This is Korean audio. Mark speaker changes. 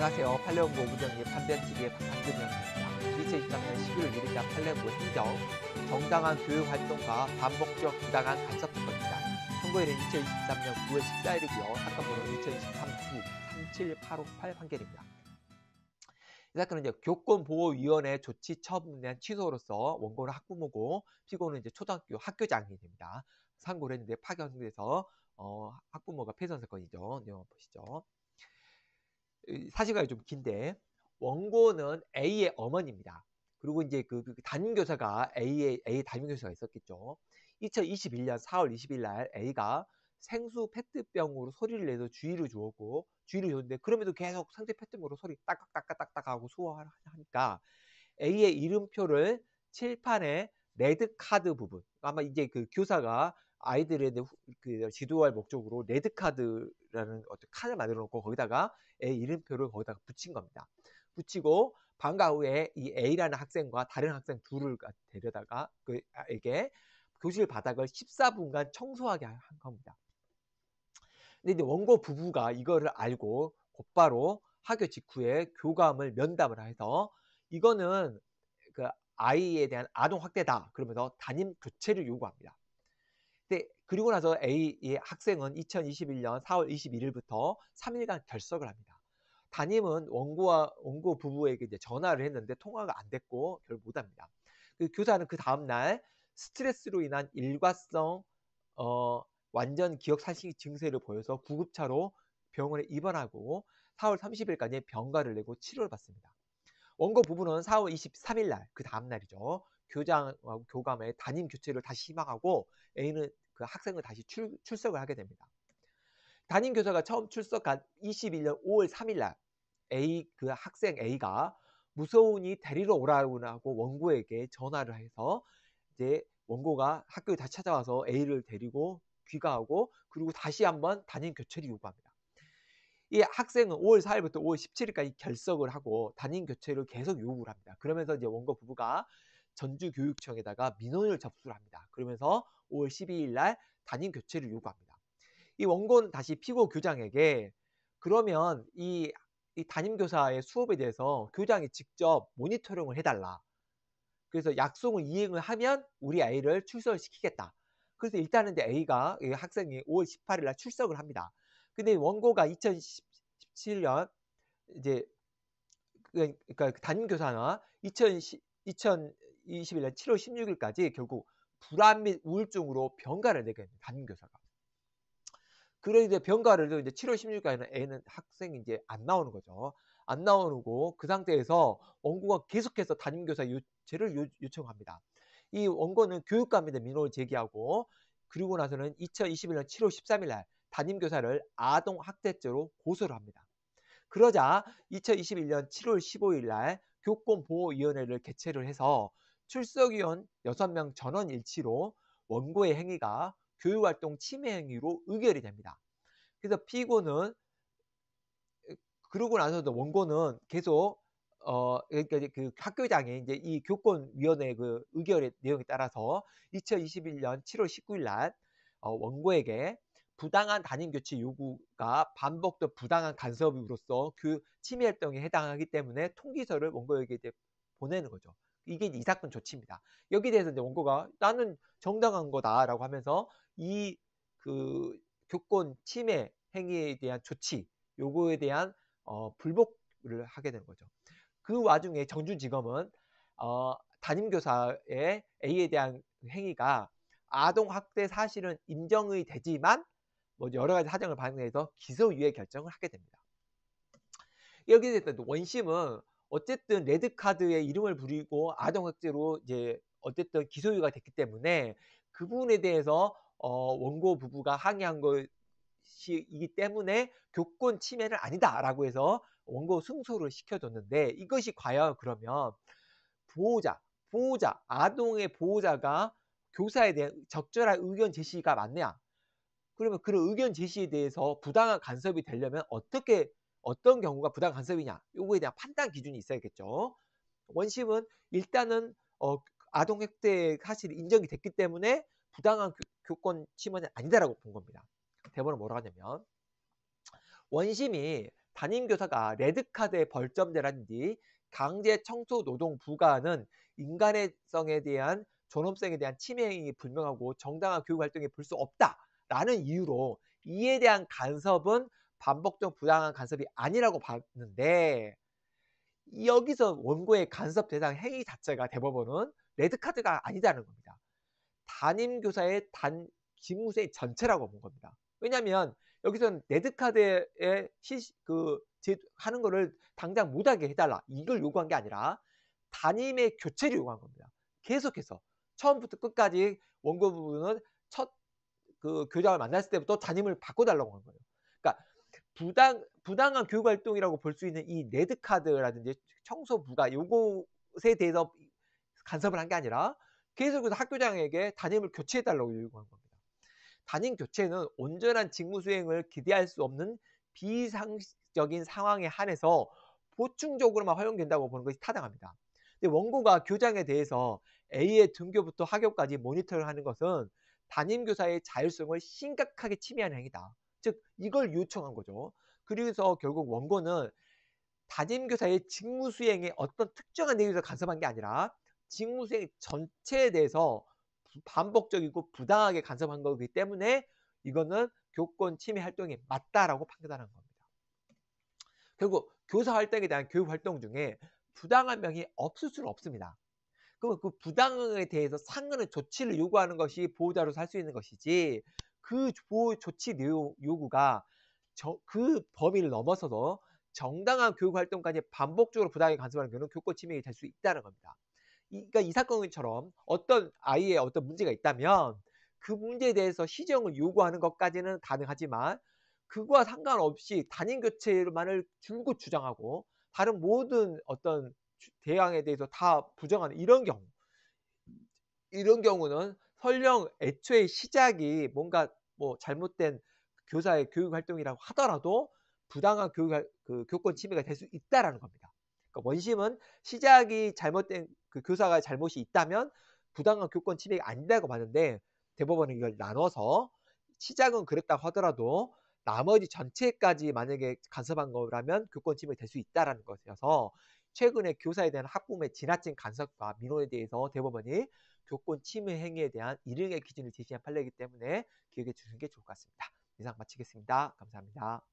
Speaker 1: 안녕하세요. 팔레온고 부정리 판변TV의 박한규입니다. 2023년 11월 1일자 팔레온고 행정 정당한 교육활동과 반복적 부당한 간섭 사건입니다. 선고일은 2023년 9월 14일이고요. 사건 번호2023-37858 9 판결입니다. 이 사건은 이제 교권보호위원회 조치 처분에 대한 취소로서 원고는 학부모고 피고는 이제 초등학교 학교장이 됩니다. 상고를 했는데 파견돼서 어, 학부모가 폐선 사건이죠. 내용 보시죠. 사시각이 좀 긴데 원고는 A의 어머니입니다. 그리고 이제 그, 그 담임교사가 A의 A 담임교사가 있었겠죠. 2021년 4월 20일 날 A가 생수 페트병으로 소리를 내서 주의를 주었고 주의를 줬는데 그럼에도 계속 생수 페트병으로 소리 딱딱딱딱딱 하고 수호하니까 A의 이름표를 칠판에 레드 카드 부분 아마 이제 그 교사가 아이들에 그 지도할 목적으로 레드카드라는 어떤 칸을 만들어 놓고 거기다가 애 이름표를 거기다가 붙인 겁니다. 붙이고 방과 후에 이 A라는 학생과 다른 학생 둘을 데려다가 그에게 교실 바닥을 14분간 청소하게 한 겁니다. 근데 원고 부부가 이거를 알고 곧바로 학교 직후에 교감을 면담을 해서 이거는 그 아이에 대한 아동 학대다 그러면서 담임 교체를 요구합니다. 그리고 나서 A 의 학생은 2021년 4월 21일부터 3일간 결석을 합니다. 담임은 원고와 원고 부부에게 이제 전화를 했는데 통화가 안 됐고 결 못합니다. 그 교사는 그 다음 날 스트레스로 인한 일과성 어, 완전 기억 상실 증세를 보여서 구급차로 병원에 입원하고 4월 30일까지 병가를 내고 치료를 받습니다. 원고 부부는 4월 23일 날, 그 다음 날이죠. 교장하고 교감의 담임 교체를 다시 희망하고 A는 그 학생을 다시 출, 출석을 하게 됩니다. 담임 교사가 처음 출석한 21년 5월 3일 날 A 그 학생 A가 무서우니 데리러 오라고 하고 원고에게 전화를 해서 이제 원고가 학교에 다시 찾아와서 A를 데리고 귀가하고 그리고 다시 한번 담임 교체를 요구합니다. 이 학생은 5월 4일부터 5월 17일까지 결석을 하고 담임 교체를 계속 요구를 합니다. 그러면서 이제 원고 부부가 전주교육청에다가 민원을 접수를 합니다. 그러면서 5월 12일 날 단임 교체를 요구합니다. 이 원고는 다시 피고 교장에게 그러면 이, 이 담임 교사의 수업에 대해서 교장이 직접 모니터링을 해달라. 그래서 약속을 이행을 하면 우리 아이를 출석을 시키겠다. 그래서 일단은 A가 학생이 5월 18일 날 출석을 합니다. 근데 원고가 2017년 이제 그, 그러니까 그 담임 교사나 2021년 7월 16일까지 결국 불안 및 우울증으로 병가를 내게 됩니다. 담임 교사가. 그런 이 병가를 이제 7월 16일까지는 애는 학생이 이제 안 나오는 거죠. 안 나오고 그 상태에서 원고가 계속해서 담임 교사 요체를 요청합니다. 이 원고는 교육감인 민원을 제기하고 그리고 나서는 2021년 7월 13일 날 담임 교사를 아동 학대죄로 고소를 합니다. 그러자 2021년 7월 15일 날 교권보호위원회를 개최를 해서 출석위원 6명 전원 일치로 원고의 행위가 교육활동 침해 행위로 의결이 됩니다. 그래서 피고는 그러고 나서도 원고는 계속 어 그러니까 그학교장의 이제 이 교권위원회 그 의결의 내용에 따라서 2021년 7월 19일 날 어, 원고에게 부당한 담임 교체 요구가 반복된 부당한 간섭으로서 그 침해 활동에 해당하기 때문에 통기서를 원고에게 이제 보내는 거죠. 이게 이 사건 조치입니다. 여기에 대해서 이제 원고가 나는 정당한 거다라고 하면서 이 그 교권 침해 행위에 대한 조치 요거에 대한 어, 불복을 하게 되는 거죠. 그 와중에 정주지검은 어, 담임교사의 A에 대한 행위가 아동학대 사실은 인정이 되지만 뭐 여러 가지 사정을 반영해서 기소유예 결정을 하게 됩니다. 여기에 대해서 원심은 어쨌든 레드카드의 이름을 부리고 아동학대로 이제 어쨌든 기소유가 됐기 때문에 그 부분에 대해서 어, 원고 부부가 항의한 것이기 때문에 교권 침해는 아니다라고 해서 원고 승소를 시켜줬는데 이것이 과연 그러면 보호자, 보호자, 아동의 보호자가 교사에 대한 적절한 의견 제시가 맞냐? 그러면 그런 의견 제시에 대해서 부당한 간섭이 되려면 어떻게 어떤 경우가 부당 간섭이냐 요거에 대한 판단 기준이 있어야겠죠. 원심은 일단은 어, 아동 학대 사실 인정이 됐기 때문에 부당한 교, 권 침해는 아니다라고 본 겁니다. 대법원은 뭐라 고 하냐면 원심이 담임 교사가 레드카드에 벌점제라든지 강제 청소 노동 부과하는 인간성에 의 대한 존엄성에 대한 침해 행위 불명하고 정당한 교육 활동이볼 수 없다라는 이유로 이에 대한 간섭은 반복적 부당한 간섭이 아니라고 봤는데 여기서 원고의 간섭 대상 행위 자체가 대법원은 레드카드가 아니다는 겁니다. 담임 교사의 단기무수의 전체라고 본 겁니다. 왜냐하면 여기서는 레드카드에 그 하는 거를 당장 못하게 해달라 이걸 요구한 게 아니라 담임의 교체를 요구한 겁니다. 계속해서 처음부터 끝까지 원고 부분은 첫 그 교장을 만났을 때부터 담임을 바꿔달라고 한 거예요. 부당 부당한 교육 활동이라고 볼 수 있는 이 레드 카드라든지 청소 부가 요것에 대해서 간섭을 한 게 아니라 계속해서 학교장에게 담임을 교체해 달라고 요구한 겁니다. 담임 교체는 온전한 직무 수행을 기대할 수 없는 비상적인 상황에 한해서 보충적으로만 활용된다고 보는 것이 타당합니다. 근데 원고가 교장에 대해서 A의 등교부터 학교까지 모니터링하는 것은 담임 교사의 자율성을 심각하게 침해하는 행위다. 즉 이걸 요청한 거죠. 그래서 결국 원고는 담임교사의 직무수행에 어떤 특정한 내용에서 간섭한 게 아니라 직무수행 전체에 대해서 반복적이고 부당하게 간섭한 거기 때문에 이거는 교권 침해 활동이 맞다라고 판단한 겁니다. 결국 교사 활동에 대한 교육 활동 중에 부당한 명이 없을 수는 없습니다. 그러면 그 부당에 대해서 상응의 조치를 요구하는 것이 보호자로서 할 수 있는 것이지 그 보호 조치 요구가 저, 그 범위를 넘어서서 정당한 교육 활동까지 반복적으로 부당하게 간섭하는 경우는 교권 침해가 될 수 있다는 겁니다. 이, 그러니까 이 사건처럼 어떤 아이의 어떤 문제가 있다면 그 문제에 대해서 시정을 요구하는 것까지는 가능하지만 그와 상관없이 단임 교체만을 로 줄곧 주장하고 다른 모든 어떤 대항에 대해서 다 부정하는 이런 경우 이런 경우는 설령 애초에 시작이 뭔가 뭐 잘못된 교사의 교육 활동이라고 하더라도 부당한 교육 그 교권 침해가 될 수 있다라는 겁니다. 그러니까 원심은 시작이 잘못된 그 교사가 잘못이 있다면 부당한 교권 침해가 아니라고 봤는데 대법원은 이걸 나눠서 시작은 그랬다고 하더라도 나머지 전체까지 만약에 간섭한 거라면 교권 침해 가될 수 있다라는 것이어서 최근에 교사에 대한 학부모의 지나친 간섭과 민원에 대해서 대법원이 교권 침해 행위에 대한 일행의 기준을 제시한 판례이기 때문에 기억해 주시는 게 좋을 것 같습니다. 이상 마치겠습니다. 감사합니다.